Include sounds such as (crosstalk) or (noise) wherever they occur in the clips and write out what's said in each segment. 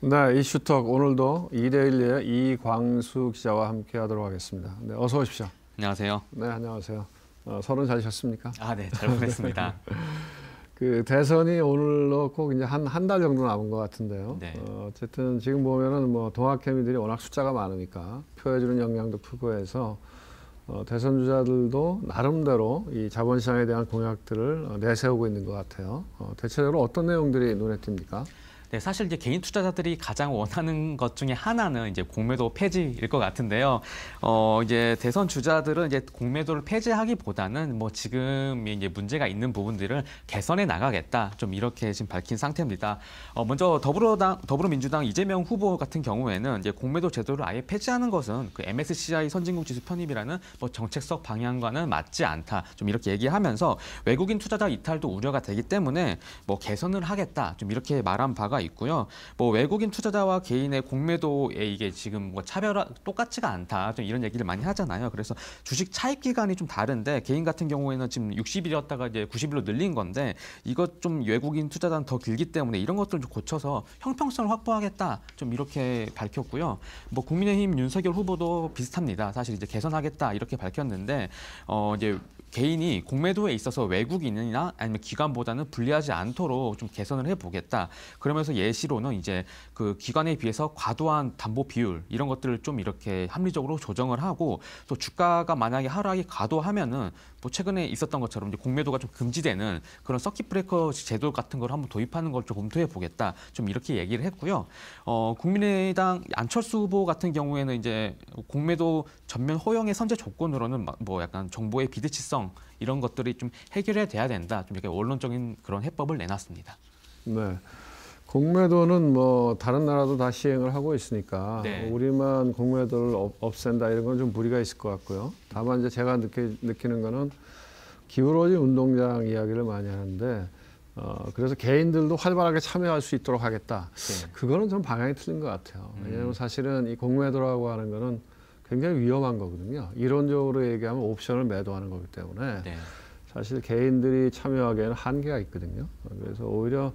네, 이슈톡 오늘도 이데일리의 이광수 기자와 함께하도록 하겠습니다. 네, 어서 오십시오. 안녕하세요. 네, 안녕하세요. 어, 서른 잘셨습니까? 아, 네, 잘 보냈습니다. (laughs) 그 대선이 오늘로 꼭 이제 한 한 달 정도 남은 것 같은데요. 네. 어, 쨌든 지금 보면은 뭐 동학개미들이 워낙 숫자가 많으니까 표해주는 영향도 크고 해서 어, 대선 주자들도 나름대로 이 자본시장에 대한 공약들을 어, 내세우고 있는 것 같아요. 어, 대체적으로 어떤 내용들이 눈에 띕니까? 네, 사실 이제 개인 투자자들이 가장 원하는 것 중에 하나는 이제 공매도 폐지일 것 같은데요. 어, 이제 대선 주자들은 이제 공매도를 폐지하기보다는 뭐 지금 이제 문제가 있는 부분들을 개선해 나가겠다. 좀 이렇게 지금 밝힌 상태입니다. 어, 먼저 더불어당, 더불어민주당 이재명 후보 같은 경우에는 이제 공매도 제도를 아예 폐지하는 것은 그 MSCI 선진국 지수 편입이라는 뭐 정책적 방향과는 맞지 않다. 좀 이렇게 얘기하면서 외국인 투자자 이탈도 우려가 되기 때문에 뭐 개선을 하겠다. 좀 이렇게 말한 바가 이가 있고요. 뭐 외국인 투자자와 개인의 공매도에 이게 지금 뭐 차별화 똑같지가 않다. 좀 이런 얘기를 많이 하잖아요. 그래서 주식 차입 기간이 좀 다른데 개인 같은 경우에는 지금 60일이었다가 이제 90일로 늘린 건데 이것 좀 외국인 투자자는 더 길기 때문에 이런 것들 좀 고쳐서 형평성을 확보하겠다. 좀 이렇게 밝혔고요. 뭐 국민의힘 윤석열 후보도 비슷합니다. 사실 이제 개선하겠다 이렇게 밝혔는데 어 이제 개인이 공매도에 있어서 외국인이나 아니면 기관보다는 불리하지 않도록 좀 개선을 해보겠다. 그러면서 예시로는 이제 그 기관에 비해서 과도한 담보 비율 이런 것들을 좀 이렇게 합리적으로 조정을 하고 또 주가가 만약에 하락이 과도하면은 뭐 최근에 있었던 것처럼 이제 공매도가 좀 금지되는 그런 서킷 브레이커 제도 같은 걸 한번 도입하는 걸 좀 검토해 보겠다. 좀 이렇게 얘기를 했고요. 어, 국민의당 안철수 후보 같은 경우에는 이제 공매도 전면 허용의 선제 조건으로는 뭐 약간 정보의 비대치성 불균형 이런 것들이 좀 해결해 돼야 된다. 좀 이렇게 원론적인 그런 해법을 내놨습니다. 네. 공매도는 뭐 다른 나라도 다 시행을 하고 있으니까 네. 우리만 공매도를 없앤다 이런 건 좀 무리가 있을 것 같고요. 다만 이제 제가 느끼, 느끼는 거는 기울어진 운동장 이야기를 많이 하는데 어, 그래서 개인들도 활발하게 참여할 수 있도록 하겠다. 네. 그거는 좀 방향이 틀린 것 같아요. 왜냐하면 음. 사실은 이 공매도라고 하는 거는 굉장히 위험한 거거든요. 이론적으로 얘기하면 옵션을 매도하는 거기 때문에 네. 사실 개인들이 참여하기에는 한계가 있거든요. 그래서 오히려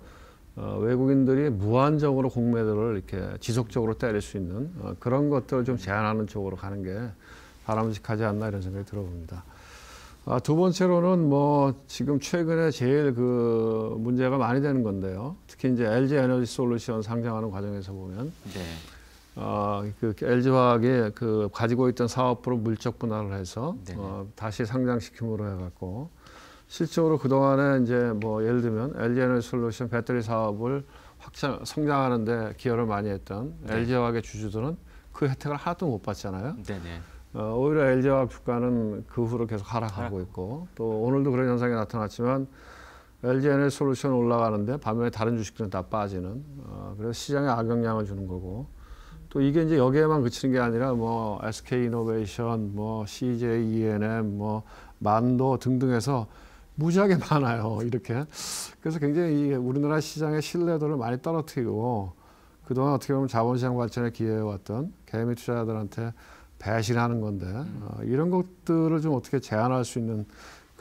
어, 외국인들이 무한적으로 공매도를 이렇게 지속적으로 때릴 수 있는 어, 그런 것들을 좀 제한하는 쪽으로 가는 게 바람직하지 않나 이런 생각이 들어봅니다. 아, 두 번째로는 뭐 지금 최근에 제일 그 문제가 많이 되는 건데요. 특히 이제 LG 에너지 솔루션 상장하는 과정에서 보면 네. 어, 그 LG화학이 그 가지고 있던 사업부로 물적 분할을 해서 어, 다시 상장시킴으로 해갖고 실적으로 그동안에 이제 뭐 예를 들면 LG 에너지 솔루션 배터리 사업을 확장, 성장하는데 기여를 많이 했던 네. LG화학의 주주들은 그 혜택을 하나도 못 받잖아요. 네네. 어, 오히려 LG화학 주가는 그 후로 계속 하락하고 하락. 있고 또 오늘도 그런 현상이 나타났지만 LG 에너 솔루션 올라가는데 반면에 다른 주식들은 다 빠지는 어, 그래서 시장에 악영향을 주는 거고 또 이게 이제 여기에만 그치는 게 아니라 뭐 SK 이노베이션, 뭐 CJ E&M, 뭐 만도 등등에서 무지하게 (laughs) 많아요. 이렇게. 그래서 굉장히 이 우리나라 시장의 신뢰도를 많이 떨어뜨리고 그동안 어떻게 보면 자본시장 발전에 기여해왔던 개미 투자자들한테 배신하는 건데 어, 이런 것들을 좀 어떻게 제한할 수 있는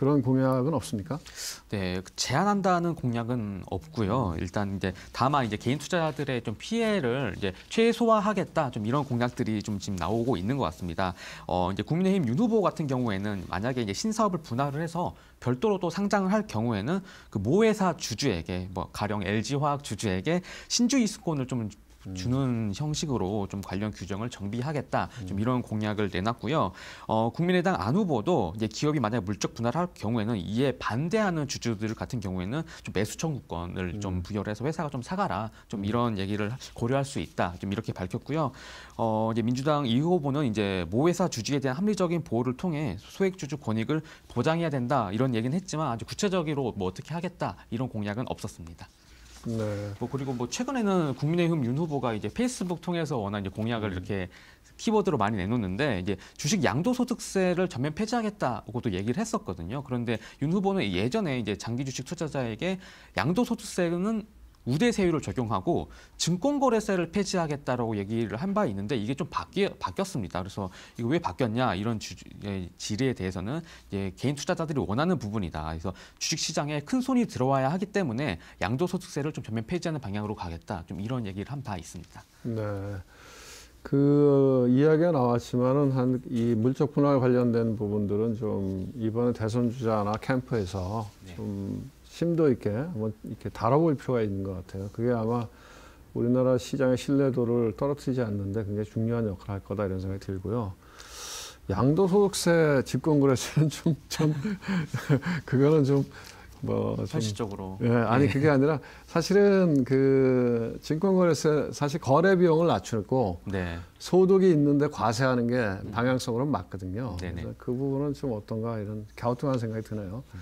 그런 공약은 없습니까? 네, 제한한다는 공약은 없고요. 일단 이제 다만 이제 개인 투자자들의 좀 피해를 이제 최소화하겠다 좀 이런 공약들이 좀 지금 나오고 있는 것 같습니다. 어 이제 국민의힘 윤 후보 같은 경우에는 만약에 이제 신사업을 분할을 해서 별도로 또 상장을 할 경우에는 그 모회사 주주에게 뭐 가령 LG화학 주주에게 신주 이수권을 좀 음. 주는 형식으로 좀 관련 규정을 정비하겠다 음. 좀 이런 공약을 내놨고요. 어, 국민의당 안 후보도 이제 기업이 만약 에 물적 분할할 경우에는 이에 반대하는 주주들 같은 경우에는 좀 매수 청구권을 음. 좀 부여를 해서 회사가 좀 사가라 좀 음. 이런 얘기를 고려할 수 있다 좀 이렇게 밝혔고요. 어, 이제 민주당 이 후보는 이제 모 회사 주주에 대한 합리적인 보호를 통해 소액 주주 권익을 보장해야 된다 이런 얘기는 했지만 아주 구체적으로 뭐 어떻게 하겠다 이런 공약은 없었습니다. 네. 뭐 그리고 뭐 최근에는 국민의힘 윤 후보가 이제 페이스북 통해서 워낙 이제 공약을 음. 이렇게 키워드로 많이 내놓는데 이제 주식 양도소득세를 전면 폐지하겠다고도 얘기를 했었거든요. 그런데 윤 후보는 예전에 이제 장기 주식 투자자에게 양도소득세는 우대세율을 적용하고 증권거래세를 폐지하겠다라고 얘기를 한 바 있는데 이게 좀 바뀌, 바뀌었습니다. 그래서 이거 왜 바뀌었냐 이런 주, 예, 질의에 대해서는 예, 개인 투자자들이 원하는 부분이다. 그래서 주식시장에 큰 손이 들어와야 하기 때문에 양도소득세를 좀 전면 폐지하는 방향으로 가겠다. 좀 이런 얘기를 한 바 있습니다. 네. 그 이야기가 나왔지만은 한 이 물적 분할 관련된 부분들은 좀 이번에 대선 주자나 캠프에서 네. 좀 심도 있게 한번 이렇게 다뤄볼 필요가 있는 것 같아요. 그게 아마 우리나라 시장의 신뢰도를 떨어뜨리지 않는데 굉장히 중요한 역할을 할 거다 이런 생각이 들고요. 양도소득세 집권거래세는 (laughs) 좀, 좀, (laughs) 그거는 좀, 뭐. 좀, 현실적으로. 예, 아니, 예. 그게 아니라 사실은 그 증권거래세, 사실 거래 비용을 낮추고 네. 소득이 있는데 과세하는 게 방향성으로는 맞거든요. 네네. 그래서 그 부분은 좀 어떤가 이런 갸우뚱한 생각이 드네요. 음.